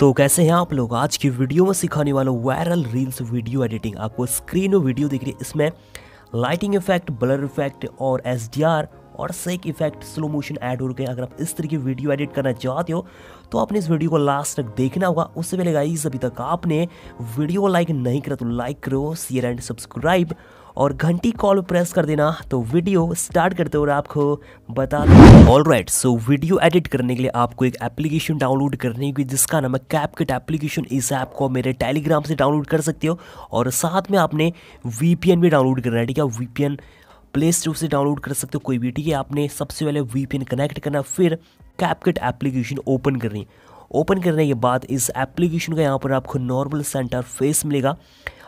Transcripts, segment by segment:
तो कैसे हैं आप लोग आज की वीडियो में सिखाने वाला वायरल रील्स वीडियो एडिटिंग आपको स्क्रीन में वीडियो दिख रही है इसमें लाइटिंग इफेक्ट ब्लर इफेक्ट और एस और सेक इफेक्ट स्लो मोशन ऐड हो गए अगर आप इस तरह की वीडियो एडिट करना चाहते हो तो आपने इस वीडियो को लास्ट तक देखना होगा उससे पहले गाइस अभी तक आपने वीडियो को लाइक नहीं करा तो लाइक करो शेयर एंड सब्सक्राइब और घंटी कॉल प्रेस कर देना तो वीडियो स्टार्ट करते और आपको बता all right so video edit करने के लिए आपको एक एप्लीकेशन डाउनलोड करनी होगी जिसका नाम है कैपकट एप्लीकेशन इस ऐप को मेरे टेलीग्राम से डाउनलोड कर सकते हो और साथ में आपने वी भी डाउनलोड करना है ठीक है वी प्ले स्टोर से डाउनलोड कर सकते हो कोई भी ठीक है आपने सबसे पहले वी कनेक्ट करना फिर कैपकट एप्लीकेशन ओपन करनी ओपन करने के बाद इस एप्लीकेशन का यहाँ पर आपको नॉर्मल सेंटर फेस मिलेगा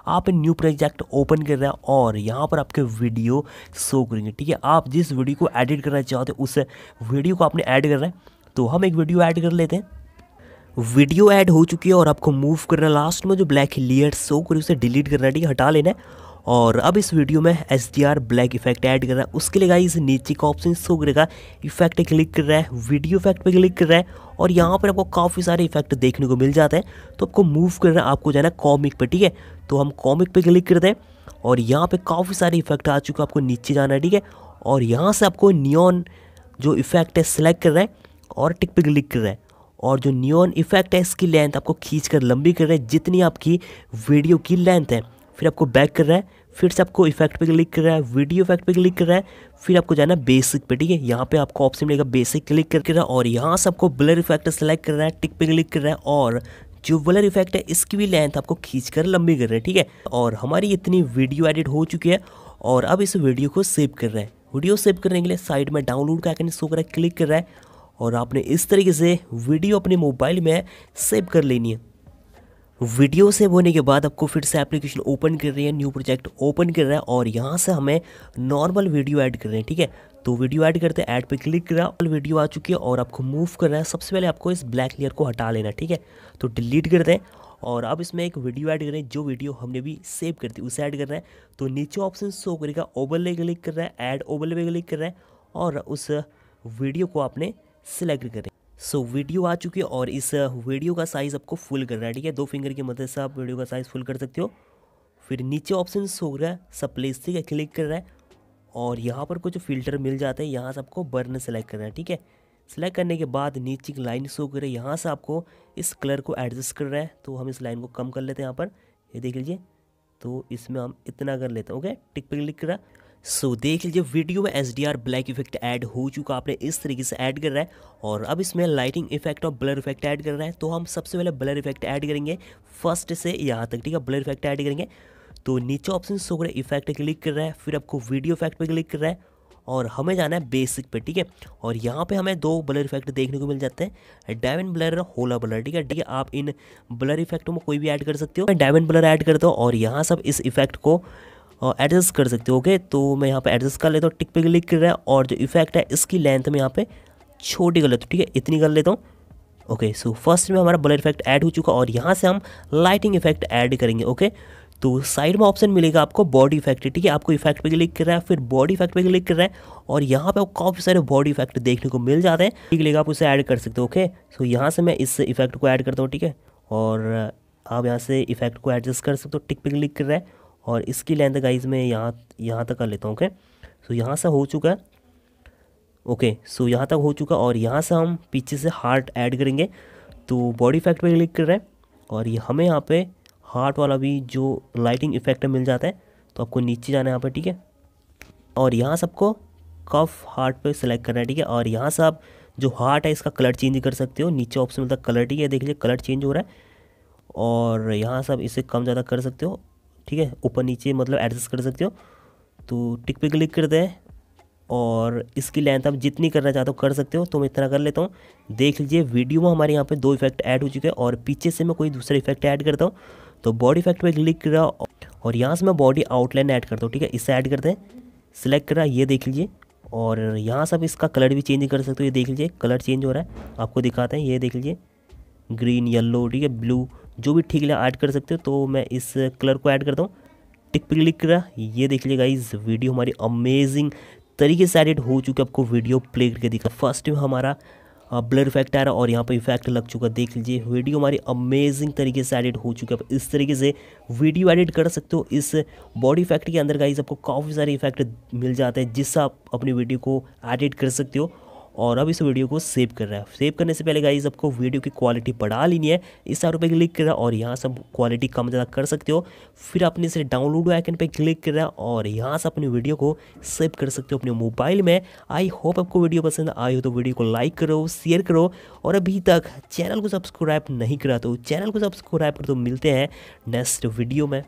आप न्यू प्रोजेक्ट ओपन कर रहे हैं और यहाँ पर आपके वीडियो शो करेंगे ठीक है आप जिस वीडियो को एडिट करना चाहते उस वीडियो को आपने ऐड कर रहे हैं तो हम एक वीडियो ऐड कर लेते हैं वीडियो ऐड हो चुकी है और आपको मूव करना लास्ट में जो ब्लैक लेयर शो करी उसे डिलीट करना है ठीक है हटा लेना है और अब इस वीडियो में S D R black effect add कर रहा है उसके लिए गाइज नीचे का ऑप्शन शो करेगा इफेक्ट क्लिक कर रहा है वीडियो इफेक्ट पे क्लिक कर रहा है और यहाँ पर आपको काफ़ी सारे इफेक्ट देखने को मिल जाते हैं तो आपको मूव कर है आपको जाना कॉमिक पर ठीक है तो हम कॉमिक पर क्लिक करते हैं और यहाँ पर काफ़ी सारे इफेक्ट आ चुके हैं आपको नीचे जाना है ठीक है और यहाँ से आपको नियॉन जो इफेक्ट है सिलेक्ट कर रहे हैं और टिक पे क्लिक कर रहा है और जो नियॉन इफेक्ट है इसकी लेंथ आपको खींच कर लंबी कर रहे हैं जितनी आपकी वीडियो की लेंथ है फिर आपको बैक कर रहा है फिर से आपको इफेक्ट पे क्लिक कर रहा है वीडियो इफेक्ट पे क्लिक कर रहा है फिर आपको जाना है बेसिक पे ठीक है यहाँ पे आपको ऑप्शन मिलेगा बेसिक क्लिक करके रहा और यहाँ से आपको ब्लर इफेक्ट सेलेक्ट कर रहा है टिक पे क्लिक कर रहा है और जो ब्लर इफेक्ट है इसकी भी लेंथ आपको खींच कर लंबी कर रहे हैं ठीक है और हमारी इतनी वीडियो एडिट हो चुकी है और अब इस वीडियो को सेव कर रहे हैं वीडियो सेव करने के लिए साइड में डाउनलोड का आइकन शो कर रहा है क्लिक कर रहा है और आपने इस तरीके से वीडियो अपने मोबाइल में सेव कर लेनी है वीडियो सेव होने के बाद आपको फिर से एप्लीकेशन ओपन कर रही है न्यू प्रोजेक्ट ओपन कर रहा है और यहाँ से हमें नॉर्मल वीडियो ऐड कर रहे हैं ठीक है तो वीडियो ऐड करते हैं ऐड पे क्लिक कर रहा है वीडियो आ चुकी है और आपको मूव कर रहा है सबसे पहले आपको इस ब्लैक लेयर को हटा लेना ठीक है तो डिलीट कर दें और अब इसमें एक वीडियो ऐड कर रहे हैं जो वीडियो हमने भी सेव कर दी उसे ऐड कर रहे हैं तो नीचे ऑप्शन शो करेगा ओबल क्लिक कर रहा है ऐड ओबल पे क्लिक कर रहा है और उस वीडियो को आपने सेलेक्ट करें सो so, वीडियो आ चुकी है और इस वीडियो uh, का साइज़ आपको फुल करना है ठीक है दो फिंगर की मदद से आप वीडियो का साइज़ फुल कर सकते हो फिर नीचे ऑप्शन हो रहा है सप्लेस ठीक है क्लिक कर रहा है और यहाँ पर कुछ फिल्टर मिल जाते हैं यहाँ से आपको बर्न सेलेक्ट करना है ठीक है सेलेक्ट करने के बाद नीचे की लाइन शो कर रही है यहाँ से आपको इस कलर को एडजस्ट कर रहा है तो हम इस लाइन को कम कर लेते हैं यहाँ पर ये देख लीजिए तो इसमें हम इतना कर लेते हैं ओके टिक पर क्लिक करा सो so, देख लीजिए वीडियो में एस ब्लैक इफेक्ट ऐड हो चुका आपने इस तरीके से ऐड कर रहा है और अब इसमें लाइटिंग इफेक्ट और ब्लर इफेक्ट ऐड कर रहा है तो हम सबसे पहले ब्लर इफेक्ट ऐड करेंगे फर्स्ट से यहाँ तक ठीक है ब्लर इफेक्ट ऐड करेंगे तो नीचे ऑप्शन सो कर इफेक्ट क्लिक कर रहा है फिर आपको वीडियो इफेक्ट पर क्लिक कर रहा है और हमें जाना है बेसिक पे ठीक है और यहाँ पे हमें दो ब्लर इफेक्ट देखने को मिल जाते हैं डायमंड ब्लर और होला ब्लर ठीक है ठीक है आप इन ब्लर इफेक्टों में कोई भी ऐड कर सकते हो मैं डायमंड ब्लर ऐड करता हूँ और यहाँ सब इस इफेक्ट को एडजस्ट कर सकते हो ओके तो मैं यहाँ पे एडजस्ट कर लेता हूँ टिक पे क्लिक कर रहा है और जो इफेक्ट है इसकी लेंथ में यहाँ पे छोटी कर लेता हूँ ठीक है इतनी कर लेता हूँ ओके सो फर्स्ट में हमारा ब्लर इफेक्ट ऐड हो चुका और यहाँ से हम लाइटिंग इफेक्ट ऐड करेंगे ओके तो साइड में ऑप्शन मिलेगा आपको बॉडी इफेक्ट ठीक है आपको इफेक्ट पे क्लिक कर रहा है फिर बॉडी इफेक्ट पे क्लिक कर रहा है और यहाँ पे आपको काफ़ी सारे बॉडी इफेक्ट देखने को मिल जाते हैं ठीक लेगा आप उसे ऐड कर सकते हो ओके सो यहाँ से मैं इस इफेक्ट को ऐड करता हूँ ठीक है और आप यहाँ से इफेक्ट को एडजस्ट कर सकते हो टिक पे क्लिक कर रहा है और इसकी लेंथ गाइज मैं यहाँ यहाँ तक कर लेता हूँ ओके सो यहाँ से हो चुका है ओके सो यहाँ तक हो चुका और यहाँ से हम पीछे से हार्ट ऐड करेंगे तो बॉडी इफेक्ट पे क्लिक कर रहे हैं और ये हमें यहाँ पे हार्ट वाला भी जो लाइटिंग इफेक्ट मिल जाता है तो आपको नीचे जाना है यहाँ पर ठीक है और यहाँ से आपको कफ हार्ट पे सिलेक्ट करना है ठीक है और यहाँ से आप जो हार्ट है इसका कलर चेंज कर सकते हो नीचे ऑप्शन मिलता है कलर ठीक है देख लीजिए कलर चेंज हो रहा है और यहाँ से आप इसे कम ज़्यादा कर सकते हो ठीक है ऊपर नीचे मतलब एडजस्ट कर सकते हो तो टिक पे क्लिक करते हैं और इसकी लेंथ आप जितनी करना चाहते हो कर सकते हो तो मैं इतना कर लेता हूँ देख लीजिए वीडियो में हमारे यहाँ पे दो इफेक्ट ऐड हो चुके हैं और पीछे से मैं कोई दूसरा इफेक्ट ऐड करता हूँ तो बॉडी इफेक्ट पे क्लिक करा और यहाँ से मैं बॉडी आउटलाइन ऐड करता हूँ ठीक है इससे ऐड करते हैं सिलेक्ट करा ये देख लीजिए और यहाँ से आप इसका कलर भी चेंज कर सकते हो ये देख लीजिए कलर चेंज हो रहा है आपको दिखाते हैं ये देख लीजिए ग्रीन येल्लो ठीक है ब्लू जो भी ठीक लगा ऐड कर सकते हो तो मैं इस कलर को ऐड करता हूँ टिक पर क्लिक करा ये देख लीजिए गाइज वीडियो हमारी अमेजिंग तरीके से एडिट हो चुकी है आपको वीडियो प्ले करके दिखा फर्स्ट टाइम हमारा ब्लर इफेक्ट आ रहा और यहाँ पर इफेक्ट लग चुका देख लीजिए वीडियो हमारी अमेजिंग तरीके से एडिट हो चुकी है इस तरीके से वीडियो एडिट कर सकते हो इस बॉडी इफेक्ट के अंदर गाइज आपको काफ़ी सारे इफेक्ट मिल जाते हैं जिससे आप अपनी वीडियो को एडिट कर सकते हो और अब इस वीडियो को सेव कर रहा है सेव करने से पहले गाइज आपको वीडियो की क्वालिटी बढ़ा लेनी है इस आरोप कर क्लिक है और यहाँ से क्वालिटी कम ज़्यादा कर सकते हो फिर आपने इसे डाउनलोड आइकन पर क्लिक कर है और यहाँ से अपनी वीडियो को सेव कर सकते हो अपने मोबाइल में आई होप आपको वीडियो पसंद आई हो तो वीडियो को लाइक करो शेयर करो और अभी तक चैनल को सब्सक्राइब नहीं करा तो चैनल को सब्सक्राइब कर तो मिलते हैं नेक्स्ट वीडियो में